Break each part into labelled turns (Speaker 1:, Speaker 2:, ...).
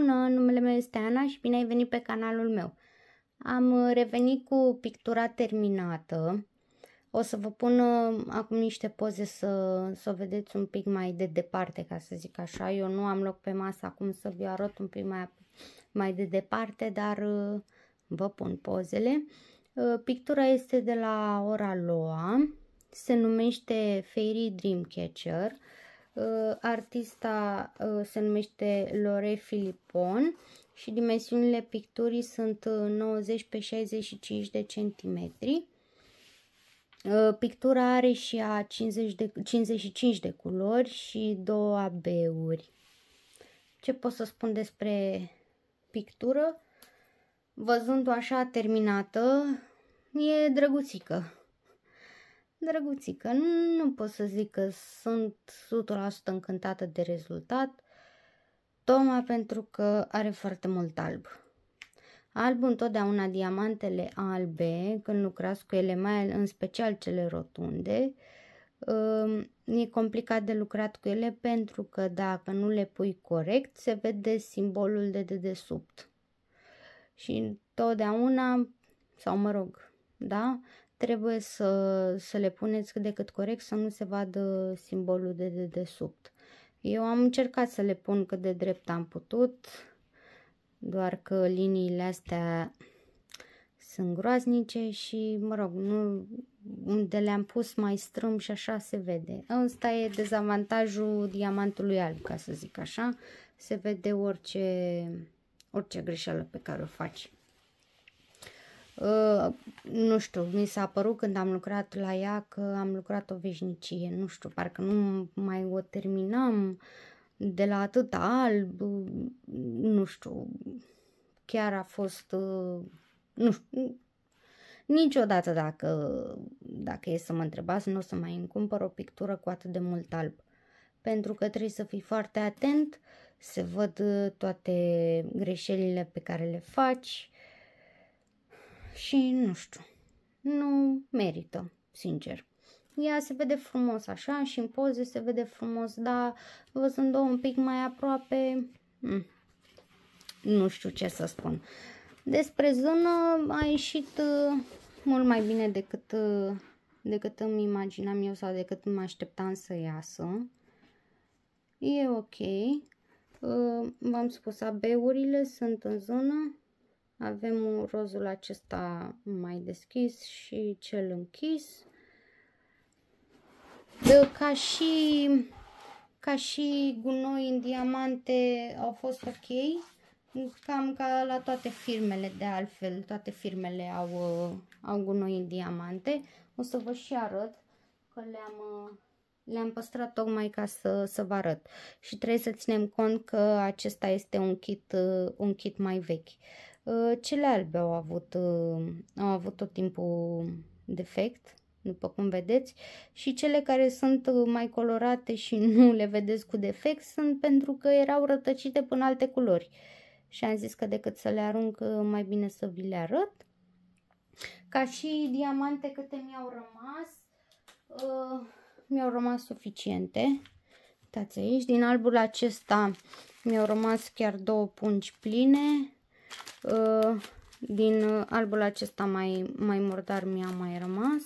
Speaker 1: Bună, numele meu este Ana și bine ai venit pe canalul meu. Am uh, revenit cu pictura terminată. O să vă pun uh, acum niște poze să, să o vedeți un pic mai de departe, ca să zic așa. Eu nu am loc pe masă acum să vi arăt un pic mai, mai de departe, dar uh, vă pun pozele. Pictura este de la Ora Loa, se numește Fairy Dreamcatcher. Catcher Uh, artista uh, se numește Lore Filipon și dimensiunile picturii sunt 90 uh, pe 65 de centimetri. Pictura are și a 50 de, 55 de culori și două AB-uri. Ce pot să spun despre pictură? Văzând-o așa terminată, e drăguțică drăguțică. Nu, pot să zic că sunt 100% încântată de rezultat, tocmai pentru că are foarte mult alb. Alb întotdeauna diamantele albe, când lucrați cu ele, mai în special cele rotunde, um, e complicat de lucrat cu ele pentru că dacă nu le pui corect, se vede simbolul de dedesubt. Și întotdeauna sau mă rog, da? trebuie să, să le puneți cât de cât corect să nu se vadă simbolul de dedesubt. Eu am încercat să le pun cât de drept am putut, doar că liniile astea sunt groaznice și, mă rog, nu, unde le-am pus mai strâmb și așa se vede. Ăsta e dezavantajul diamantului alb, ca să zic așa. Se vede orice, orice greșeală pe care o faci. Uh, nu știu, mi s-a părut când am lucrat la ea că am lucrat o veșnicie, nu știu, parcă nu mai o terminam de la atât alb, uh, nu știu, chiar a fost, uh, nu știu, niciodată dacă, dacă e să mă întrebați, nu o să mai îmi cumpăr o pictură cu atât de mult alb, pentru că trebuie să fii foarte atent, se văd toate greșelile pe care le faci, și nu știu, nu merită, sincer. Ea se vede frumos așa și în poze se vede frumos, dar văzând-o un pic mai aproape, mm, nu știu ce să spun. Despre zonă a ieșit uh, mult mai bine decât, uh, decât îmi imaginam eu sau decât mă așteptam să iasă. E ok. Uh, v-am spus, AB-urile sunt în zonă avem rozul acesta mai deschis și cel închis. Ca și, ca și gunoi în diamante au fost ok. Cam ca la toate firmele, de altfel, toate firmele au, uh, au gunoi în diamante. O să vă și arăt că le-am uh, le-am păstrat tocmai ca să, să vă arăt și trebuie să ținem cont că acesta este un kit, uh, un kit mai vechi. Ă, cele albe au avut, ă, au avut tot timpul defect, după cum vedeți, și cele care sunt ă, mai colorate și nu le vedeți cu defect sunt pentru că erau rătăcite până alte culori. Și am zis că decât să le arunc, mai bine să vi le arăt. Ca și diamante câte mi-au rămas, mi-au rămas suficiente. Uitați aici, din albul acesta mi-au rămas chiar două pungi pline Uh, din uh, albul acesta mai, mai murdar mi-a mai rămas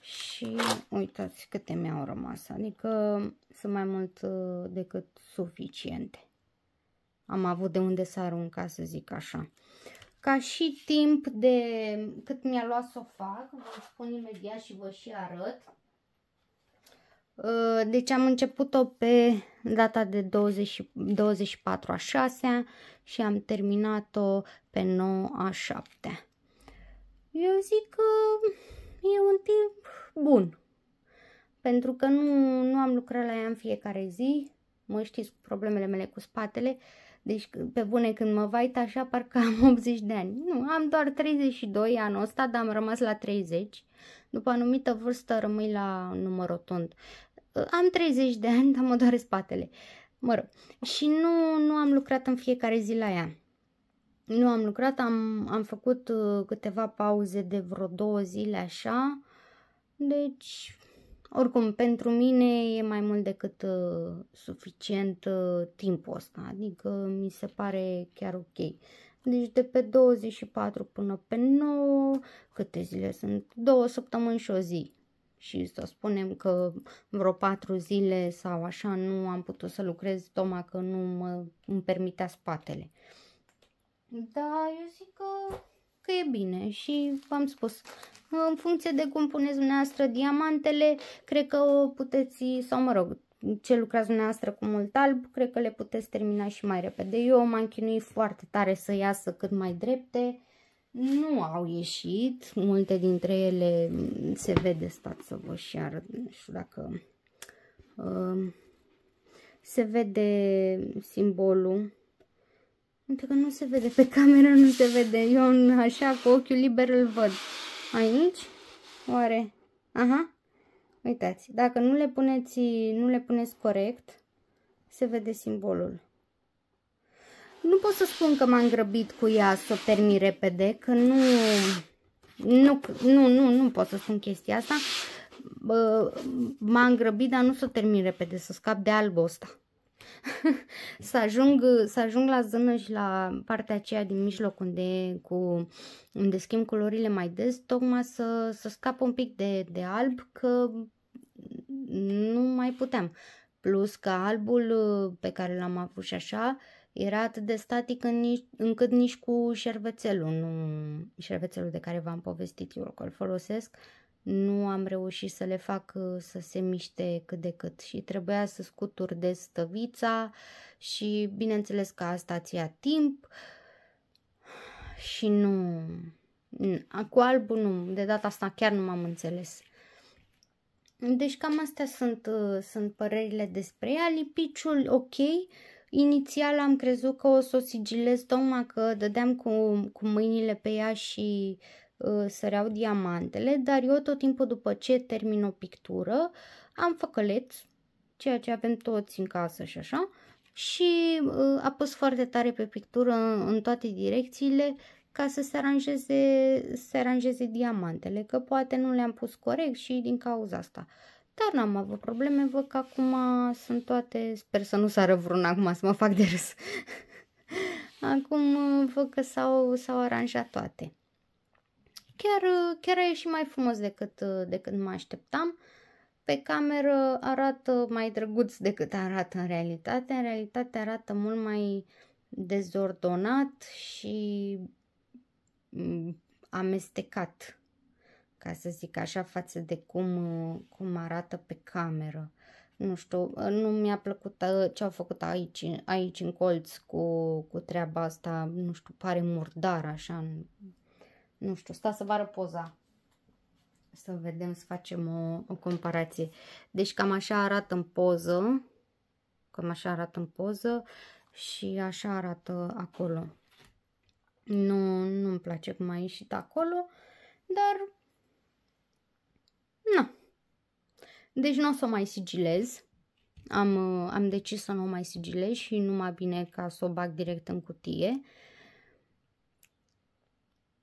Speaker 1: și uitați câte mi-au rămas, adică sunt mai mult uh, decât suficiente. Am avut de unde să arunc, ca să zic așa. Ca și timp de cât mi-a luat să o fac, vă spun imediat și vă și arăt. Uh, deci am început-o pe data de 20, 24 a 6 și am terminat-o pe 9 a 7. Eu zic că e un timp bun. Pentru că nu, nu am lucrat la ea în fiecare zi. Mă știți cu problemele mele cu spatele. Deci, pe bune, când mă vait așa, parcă am 80 de ani. Nu, am doar 32 anul ăsta, dar am rămas la 30. După anumită vârstă rămâi la număr rotund. Uh, am 30 de ani, dar mă doare spatele. Mă rog. Și nu, nu am lucrat în fiecare zi la ea. Nu am lucrat, am, am făcut uh, câteva pauze de vreo două zile așa. Deci, oricum, pentru mine e mai mult decât uh, suficient uh, timpul ăsta, adică mi se pare chiar ok. Deci de pe 24 până pe 9, câte zile sunt? Două săptămâni și o zi și să spunem că vreo patru zile sau așa nu am putut să lucrez toma că nu mă, îmi permitea spatele. Da, eu zic că, că e bine și v-am spus, în funcție de cum puneți dumneavoastră diamantele, cred că o puteți, sau mă rog, ce lucrați dumneavoastră cu mult alb, cred că le puteți termina și mai repede. Eu m-am chinuit foarte tare să iasă cât mai drepte nu au ieșit, multe dintre ele se vede, stați să vă și arăt, nu știu dacă uh, se vede simbolul, pentru că nu se vede pe cameră, nu se vede, eu așa cu ochiul liber îl văd, aici, oare, aha, uitați, dacă nu le puneți, nu le puneți corect, se vede simbolul. Nu pot să spun că m-am grăbit cu ea să o termin repede, că nu, nu, nu, nu, nu pot să spun chestia asta. M-am grăbit, dar nu să o termin repede, să scap de albul ăsta. să, ajung, să ajung la zână și la partea aceea din mijloc unde, cu, unde schimb culorile mai des, tocmai să, să scap un pic de, de alb, că nu mai puteam. Plus că albul pe care l-am avut și așa, era atât de static în nici, încât nici cu șervețelul, nu, șervețelul de care v-am povestit eu, că îl folosesc, nu am reușit să le fac uh, să se miște cât de cât și trebuia să scutur de stăvița și bineînțeles că asta ți timp și nu... Cu albul nu, de data asta chiar nu m-am înțeles. Deci cam astea sunt, uh, sunt părerile despre ea. Lipiciul ok, Inițial am crezut că o să o sigilez tocmai că dădeam cu, cu mâinile pe ea și uh, săreau diamantele, dar eu tot timpul după ce termin o pictură am făcăleț, ceea ce avem toți în casă și așa, și uh, apăs foarte tare pe pictură în, în toate direcțiile ca să se aranjeze, se aranjeze diamantele, că poate nu le-am pus corect și din cauza asta. Uh, dar n-am avut probleme, văd că acum sunt toate, sper să nu sară vreuna acum să mă fac de râs. acum uh, văd că s-au, s-au aranjat toate. Chiar, uh, chiar a ieșit mai frumos decât, uh, decât mă așteptam. Pe cameră arată mai drăguț decât arată în realitate. În realitate arată mult mai dezordonat și mm, amestecat ca să zic așa, față de cum, uh, cum arată pe cameră. Nu știu, uh, nu mi-a plăcut uh, ce au făcut aici, aici în colț cu, cu treaba asta, nu știu, pare murdar așa, nu știu, sta să vă arăt poza să vedem, să facem o, o comparație. Deci cam așa arată în poză, cam așa arată în poză și așa arată acolo. Nu, nu-mi place cum a ieșit acolo, dar nu. Deci nu o să mai sigilez. Am, uh, am decis să nu o mai sigilez și nu mai bine ca să o bag direct în cutie.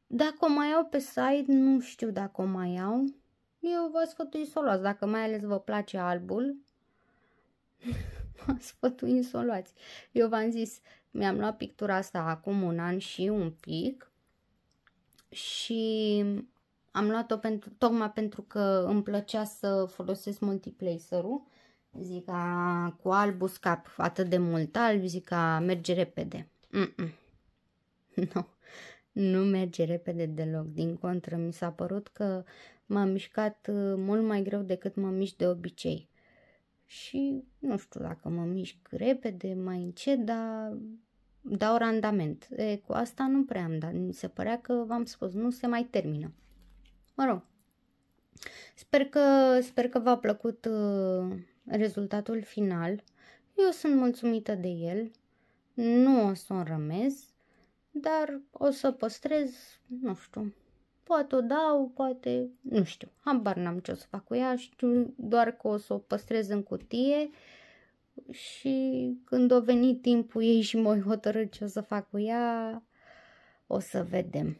Speaker 1: Dacă o mai iau pe site, nu știu dacă o mai iau. Eu vă sfătui să o luați, dacă mai ales vă place albul. Vă sfătui să o luați. Eu v-am zis, mi-am luat pictura asta acum un an și un pic și am luat-o pentru, tocmai pentru că îmi plăcea să folosesc multiplacer-ul. Zica, cu albul scap atât de mult alb, zica, merge repede. Mm -mm. Nu, no, nu merge repede deloc. Din contră, mi s-a părut că m-am mișcat uh, mult mai greu decât mă mișc de obicei. Și nu știu dacă mă mișc repede, mai încet, dar dau randament. E, cu asta nu prea am dat. Mi se părea că, v-am spus, nu se mai termină. Mă rog, sper că, sper că v-a plăcut uh, rezultatul final. Eu sunt mulțumită de el, nu o să o rămez, dar o să păstrez, nu știu, poate o dau, poate, nu știu, habar n-am ce o să fac cu ea, știu doar că o să o păstrez în cutie și când o veni timpul ei și mă hotărât ce o să fac cu ea, o să vedem.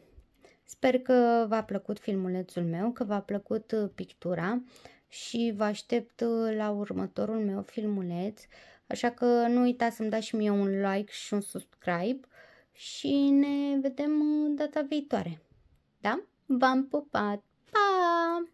Speaker 1: Sper că v-a plăcut filmulețul meu, că v-a plăcut uh, pictura și vă aștept uh, la următorul meu filmuleț. Așa că nu uitați să-mi dați și mie un like și un subscribe și ne vedem uh, data viitoare. Da? V-am pupat! Pa!